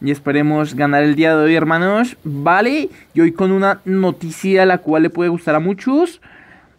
y esperemos ganar el día de hoy, hermanos. Vale, y hoy con una noticia la cual le puede gustar a muchos.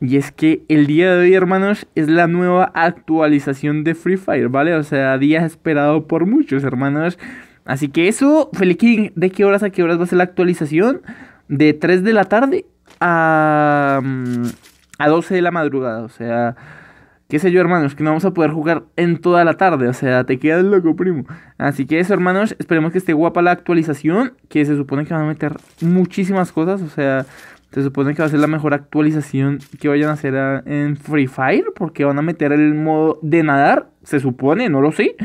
Y es que el día de hoy, hermanos, es la nueva actualización de Free Fire, ¿vale? O sea, día esperado por muchos, hermanos. Así que eso, Feliquín, ¿de qué horas a qué horas va a ser la actualización? De 3 de la tarde a, mm, a 12 de la madrugada. O sea, qué sé yo, hermanos, que no vamos a poder jugar en toda la tarde. O sea, te quedas loco, primo. Así que eso, hermanos, esperemos que esté guapa la actualización, que se supone que van a meter muchísimas cosas. O sea, se supone que va a ser la mejor actualización que vayan a hacer en Free Fire, porque van a meter el modo de nadar, se supone, no lo sé.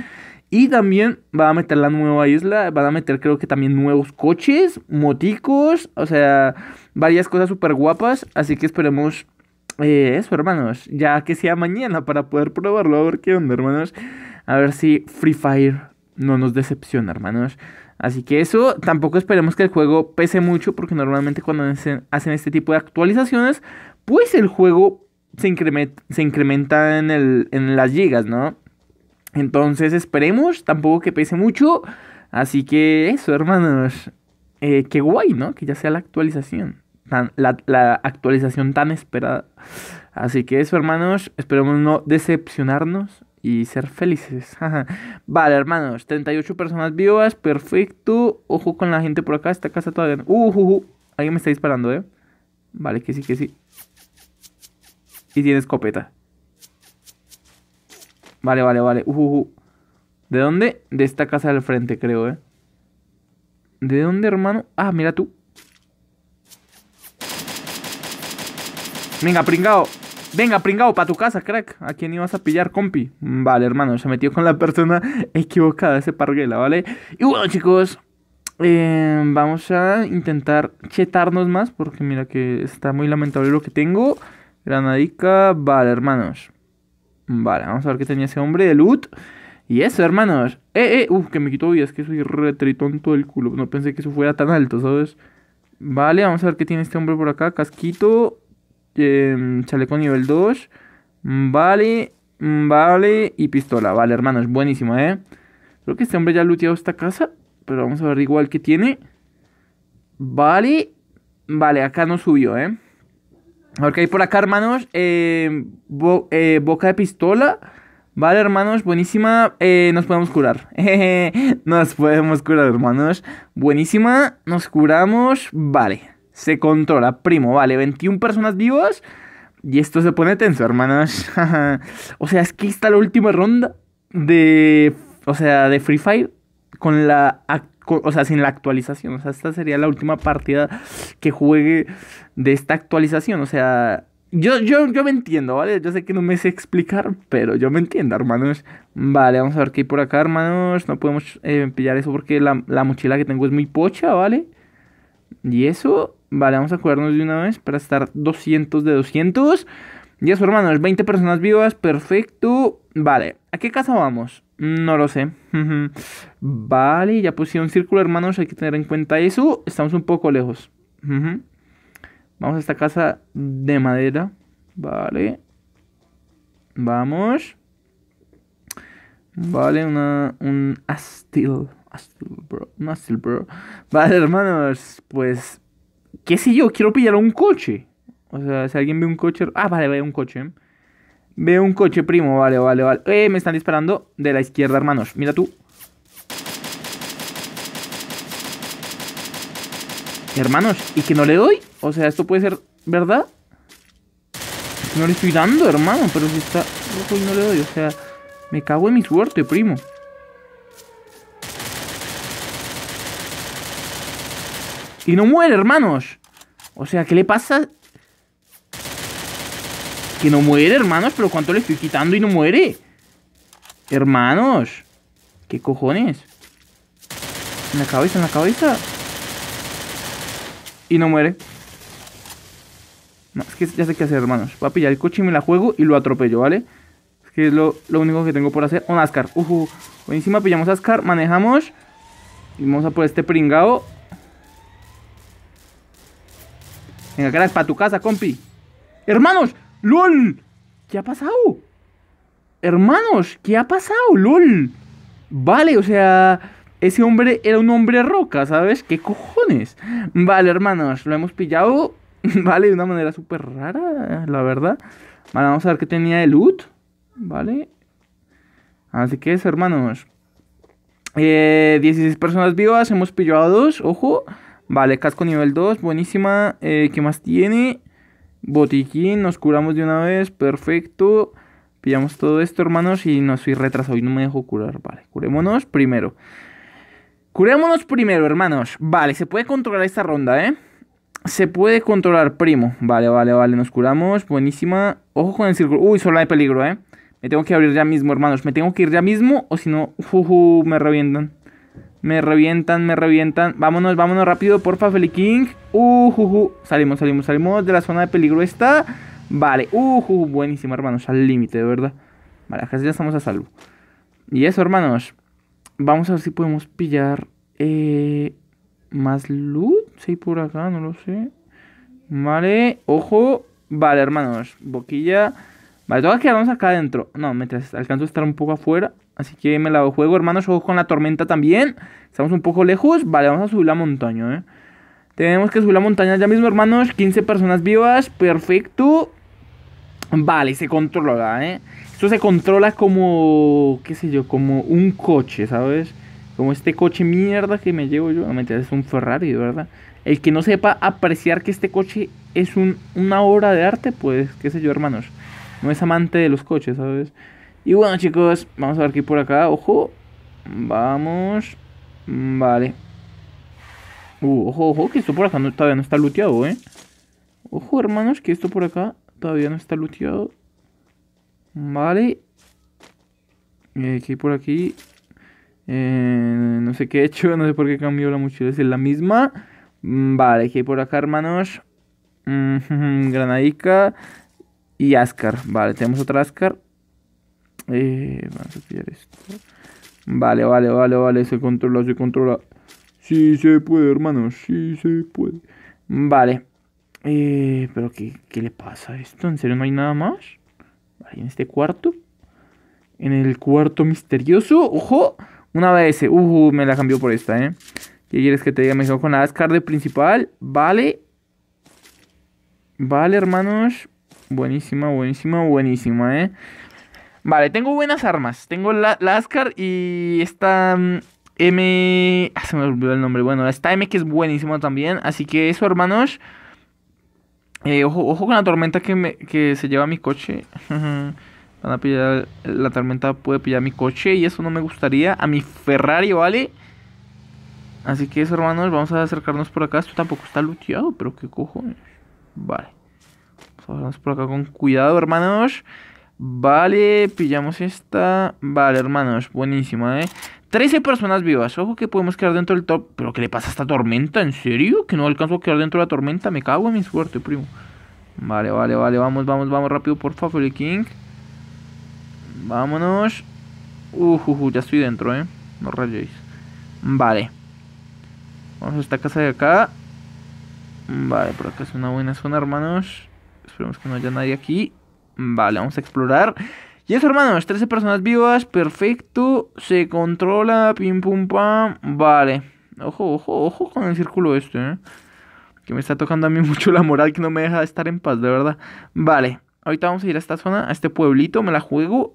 Y también van a meter la nueva isla, van a meter creo que también nuevos coches, moticos, o sea, varias cosas súper guapas. Así que esperemos eh, eso, hermanos. Ya que sea mañana para poder probarlo. A ver qué onda, hermanos. A ver si Free Fire no nos decepciona, hermanos. Así que eso, tampoco esperemos que el juego pese mucho. Porque normalmente cuando hacen este tipo de actualizaciones, pues el juego se incrementa, en, el, en las gigas, ¿no? Entonces esperemos, tampoco que pese mucho. Así que eso, hermanos. Eh, qué guay, ¿no? Que ya sea la actualización la, actualización tan esperada. Así que eso, hermanos, esperemos no decepcionarnos y ser felices. vale, hermanos, 38 personas vivas, perfecto. Ojo con la gente por acá, esta casa todavía no. Uh, uh, uh, alguien me está disparando, ¿eh? Vale, que sí, que sí. Y tiene escopeta. Vale, vale, vale. Uh, ¿De dónde? De esta casa del frente, creo, ¿eh? ¿De dónde, hermano? Ah, mira tú. Venga, pringao. Venga, pringao, pa' tu casa, crack. ¿A quién ibas a pillar, compi? Vale, hermano, se metió con la persona equivocada, ese parguela, ¿vale? Y bueno, chicos, em, vamos a intentar chetarnos más, porque mira que está muy lamentable lo que tengo. Granadica, vale, hermanos. Vale, vamos a ver qué tenía ese hombre de loot. Y eso, hermanos. Eh, eh, uf, uh, que me quitó vida, es que soy retritonto el culo. No pensé que eso fuera tan alto, ¿sabes? Vale, vamos a ver qué tiene este hombre por acá. Casquito, Em, chaleco nivel 2. Vale, vale. Y pistola. Vale, hermanos, buenísima, ¿eh? Creo que este hombre ya ha looteado esta casa. Pero vamos a ver igual que tiene. Vale. Vale, acá no subió, ¿eh? A ver qué hay por acá, hermanos. Em, eh, boca de pistola. Vale, hermanos, buenísima. Eh, nos podemos curar. nos podemos curar, hermanos. Buenísima. Nos curamos. Vale se controla, primo. Vale, 21 personas vivas. Y esto se pone tenso, hermanos. o sea, es que está la última ronda de. O sea, de Free Fire con la. o sea, sin la actualización. O sea, esta sería la última partida que juegue de esta actualización. O sea. Yo, yo, yo me entiendo, ¿vale? Yo sé que no me sé explicar, pero yo me entiendo, hermanos. Vale, vamos a ver qué hay por acá, hermanos. No podemos eh, pillar eso porque la, la mochila que tengo es muy pocha, ¿vale? Y eso, Vale, vamos a cuidarnos de una vez para estar 200 de 200. Ya su hermanos, 20 personas vivas, perfecto. Vale, ¿a qué casa vamos? No lo sé. vale, ya pusieron círculo, hermanos, hay que tener en cuenta eso. Estamos un poco lejos. Vamos a esta casa de madera. Vale. Vamos. Vale, una, un astil. Astil, bro. Un astil, bro. Vale, hermanos. Pues qué sé yo, quiero pillar un coche. O sea, si alguien ve un coche. Ah, vale, ve un coche. Ve un coche, primo. Vale, vale, vale. Eh, me están disparando de la izquierda, hermanos. Mira tú. Hermanos, ¿y que no le doy? O sea, esto puede ser verdad. No le estoy dando, hermano. Pero si está no le doy. O sea, me cago en mi suerte, primo. Y no muere, hermanos. O sea, ¿qué le pasa? Que no muere, hermanos. Pero ¿cuánto le estoy quitando y no muere? Hermanos. ¿Qué cojones? En la cabeza, en la cabeza. Y no muere. No, es que ya sé qué hacer, hermanos. Voy a pillar el coche y me la juego y lo atropello, ¿vale? Es que es lo, único que tengo por hacer. Un Ascar. Uh, encima buenísima, pillamos Ascar, manejamos. Y vamos a por este pringao. Venga, gracias para tu casa, compi. Hermanos, LOL. ¿Qué ha pasado? Hermanos, ¿qué ha pasado? LOL. Vale, o sea, ese hombre era un hombre roca, ¿sabes? ¿Qué cojones? Vale, hermanos, lo hemos pillado. Vale, de una manera súper rara, la verdad. Vale, vamos a ver qué tenía de loot. Vale. Así que es, hermanos. Eh, 16 personas vivas, hemos pillado a dos, ojo. Vale, casco nivel 2, buenísima. Eh, ¿Qué más tiene? Botiquín, nos curamos de una vez, perfecto. Pillamos todo esto, hermanos, y no soy retrasado y no me dejo curar. Vale, curémonos primero. Curémonos primero, hermanos. Vale, se puede controlar esta ronda, ¿eh? Se puede controlar, primo. Vale, vale, vale, nos curamos. Buenísima. Ojo con el círculo. Uy, solo hay peligro, ¿eh? Me tengo que abrir ya mismo, hermanos. Me tengo que ir ya mismo, o si no, juju, me revientan. Me revientan, me revientan. Vámonos, vámonos rápido, porfa, Feliking King. Uh, Salimos, salimos, salimos de la zona de peligro esta. Vale, uh, buenísimo, hermanos. Al límite, de verdad. Vale, ya estamos a salvo. Y eso, hermanos. Vamos a ver si podemos pillar eh, más luz Si por acá, no lo sé. Vale, ojo. Vale, hermanos. Boquilla. Vale, que quedarnos acá adentro. No, mientras alcanzo a estar un poco afuera. Así que me la juego, hermanos. Ojo con la tormenta también. Estamos un poco lejos. Vale, vamos a subir la montaña, ¿eh? Tenemos que subir la montaña ya mismo, hermanos. 15 personas vivas. Perfecto. Vale, se controla, ¿eh? Esto se controla como, qué sé yo, como un coche, ¿sabes? Como este coche mierda que me llevo yo. No, es un Ferrari, ¿verdad? El que no sepa apreciar que este coche es una obra de arte, pues, qué sé yo, hermanos. No es amante de los coches, ¿sabes? Y bueno chicos, vamos a ver hay por acá, ojo. Vamos. Vale. Uh, ojo, ojo, que esto por acá todavía no está looteado, eh. Ojo, hermanos, que esto por acá todavía no está looteado. Vale. Eh, aquí por aquí. Eh, no sé qué he hecho, no sé por qué cambió la mochila, es la misma. Mm, vale, aquí por acá, hermanos. Mm, granadica y Ascar. Vale, tenemos otra Ascar. Eh, vamos a esto. Vale, vale, vale, vale. Se controla, se controla. Sí se puede, hermanos Sí se puede. Vale. Eh, pero qué, le pasa a esto? ¿En serio no hay nada más? en este cuarto. En el cuarto misterioso. ¡Ojo! Una vez, Uh, me la cambió por esta, ¿eh? ¿Qué quieres que te diga? Me con la Ascar de principal. Vale. Vale, hermanos. Buenísima, buenísima, buenísima, ¿eh? Vale, tengo buenas armas. Tengo la, y esta mm, M... Ah, se me olvidó el nombre. Bueno, esta M que es buenísima también. Así que eso, hermanos. Eh, ojo, ojo, con la tormenta que, me, que se lleva mi coche. Van a pillar, la tormenta puede pillar mi coche y eso no me gustaría. A mi Ferrari, ¿vale? Así que eso, hermanos, vamos a acercarnos por acá. Esto tampoco está luteado, pero qué cojones. Vale. Vamos por acá con cuidado, hermanos. Vale, pillamos esta. Vale, hermanos, buenísima, ¿eh? 13 personas vivas. Ojo que podemos quedar dentro del top. ¿Pero qué le pasa a esta tormenta? ¿En serio? ¿Que no alcanzo a quedar dentro de la tormenta? Me cago en mi suerte, primo. Vale, vale, vale. Vamos, vamos, vamos rápido, por favor, King. Vámonos. Uh, uh, uh, ya estoy dentro, ¿eh? No rayéis. Vale. Vamos a esta casa de acá. Vale, por acá es una buena zona, hermanos. Esperemos que no haya nadie aquí. Vale, vamos a explorar. Y eso, hermanos, 13 personas vivas, perfecto. Se controla, pim pum pam. Vale. Ojo, ojo, ojo con el círculo este, ¿eh? Que me está tocando a mí mucho la moral que no me deja estar en paz, de verdad. Vale, ahorita vamos a ir a esta zona, a este pueblito, me la juego.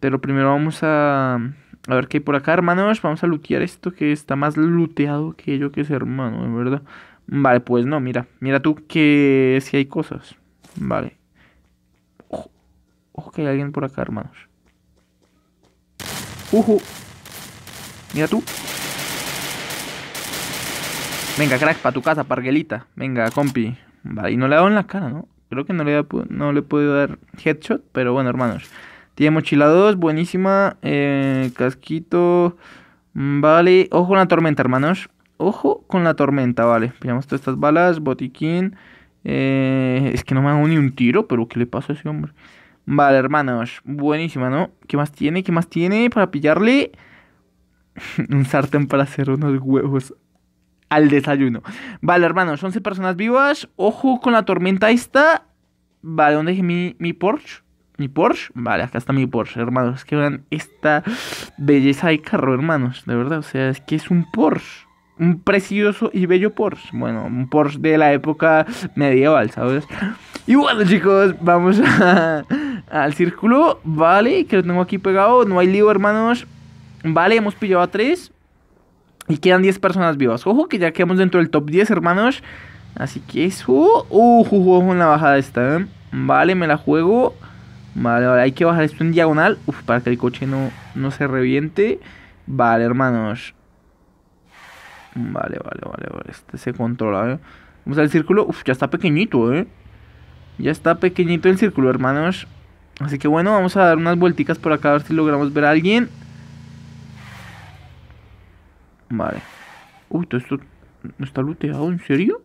Pero primero vamos a... A ver qué hay por acá, hermanos. Vamos a lootear esto que está más looteado que yo que es hermano, de verdad. Vale, pues no, mira. Mira tú que si hay cosas. Vale, Ojo que hay alguien por acá, hermanos. ¡Uhu! Mira tú. Venga, crack, para tu casa, parguelita. Venga, compi. Vale, y no le ha dado en la cara, ¿no? Creo que no le, no le he podido dar headshot, pero bueno, hermanos. Tiene mochila 2, buenísima. Eh, casquito. Mm, vale, ojo con la tormenta, hermanos. Ojo con la tormenta, vale. Pillamos todas estas balas, botiquín. Eh, es que no me hago ni un tiro, pero ¿qué le pasa a ese hombre? Vale, hermanos. Buenísima, ¿no? ¿Qué más tiene? ¿Qué más tiene para pillarle? un sartén para hacer unos huevos al desayuno. Vale, hermanos. 11 personas vivas. Ojo con la tormenta esta. Vale, ¿dónde dejé mi, mi Porsche? ¿Mi Porsche? Vale, acá está mi Porsche, hermanos. Es que vean esta belleza de carro, hermanos. De verdad, o sea, es que es un Porsche un precioso y bello Porsche. Bueno, un Porsche de la época medieval, ¿sabes? Y bueno, chicos, vamos al círculo, ¿vale? Que lo tengo aquí pegado, no hay lío, hermanos. Vale, hemos pillado a tres. Y quedan 10 personas vivas. Ojo que ya quedamos dentro del top 10, hermanos. Así que eso... Uh, ojo en la bajada esta, ¿eh? Vale, me la juego. Vale, vale, hay que bajar esto en diagonal. Uf, para que el coche no, no se reviente. Vale, hermanos. Vale, vale, vale, vale. Este se controla, ¿eh? Vamos al círculo. Uf, ya está pequeñito, ¿eh? Ya está pequeñito el círculo, hermanos. Así que bueno, vamos a dar unas vuelticas por acá a ver si logramos ver a alguien. Vale. Uy, todo esto no está looteado, ¿en serio?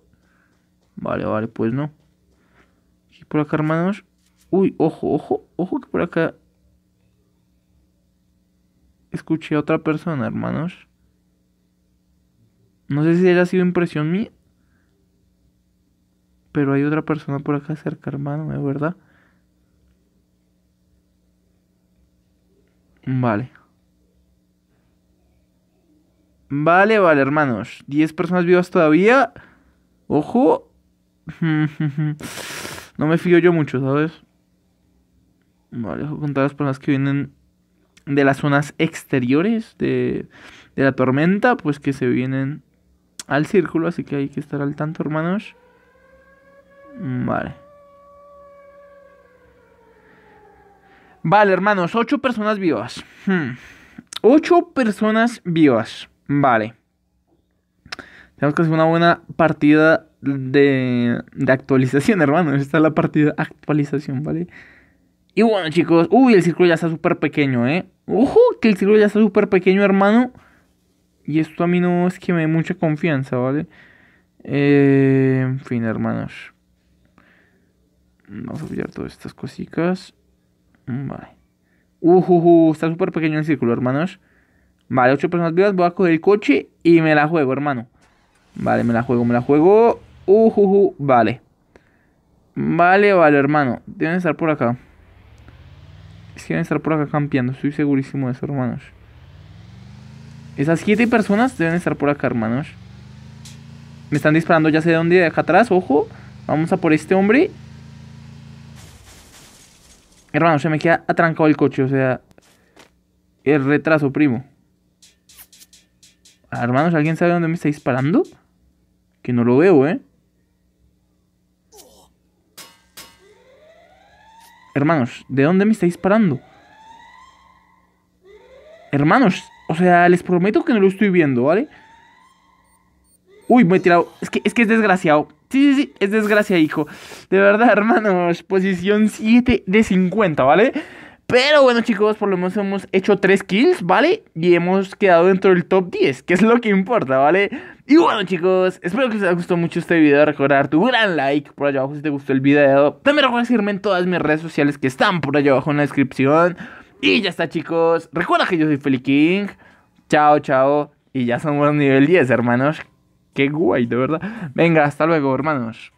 Vale, vale, pues no. Aquí por acá, hermanos. Uy, ojo, ojo, ojo que por acá... Escuché a otra persona, hermanos. No sé si haya sido impresión mía. Pero hay otra persona por acá cerca, hermano, De verdad. Vale. Vale, vale, hermanos. 10 personas vivas todavía. Ojo. no me fío yo mucho, ¿sabes? Vale, dejo contar las personas que vienen de las zonas exteriores de, de la tormenta, pues que se vienen al círculo, así que hay que estar al tanto, hermanos. Mm, vale. Vale, hermanos, ocho personas vivas. Hmm. Ocho personas vivas. Vale. Tenemos que hacer una buena partida de, de actualización, hermanos. Esta es la partida actualización, ¿vale? Y bueno, chicos. Uy, el círculo ya está súper pequeño, ¿eh? Ojo, que el círculo ya está súper pequeño, hermano. Y esto a mí no es que me dé mucha confianza, ¿vale? Eh, en fin, hermanos. Vamos a pillar todas estas cositas. Vale. Uh, uh, uh, está súper pequeño el círculo, hermanos. Vale, ocho personas vivas. Voy a coger el coche y me la juego, hermano. Vale, me la juego, me la juego. Uh, uh vale. Vale, vale, hermano. Deben estar por acá. Es que deben estar por acá campeando. Estoy segurísimo de eso, hermanos. Esas siete personas deben estar por acá, hermanos. Me están disparando, ya sé de dónde, de acá atrás, ojo. Vamos a por este hombre. Hermanos, se me queda atrancado el coche, o sea... El retraso, primo. Ah, hermanos, ¿alguien sabe dónde me está disparando? Que no lo veo, ¿eh? Hermanos, ¿de dónde me está disparando? Hermanos, o sea, les prometo que no lo estoy viendo, ¿vale? Uy, me he tirado. Es que es, que es desgraciado. Sí, sí, sí, es desgracia, hijo. De verdad, hermanos. Posición 7 de 50, ¿vale? Pero bueno, chicos, por lo menos hemos hecho 3 kills, ¿vale? Y hemos quedado dentro del top 10, que es lo que importa, ¿vale? Y bueno, chicos, espero que les haya gustado mucho este video. Recordar tu gran like por allá abajo si te gustó el video. También recuerda seguirme en todas mis redes sociales que están por allá abajo en la descripción. Y ya está, chicos. Recuerda que yo soy Feli King. Chao, chao. Y ya somos nivel 10, hermanos. Qué guay, de verdad. Venga, hasta luego, hermanos.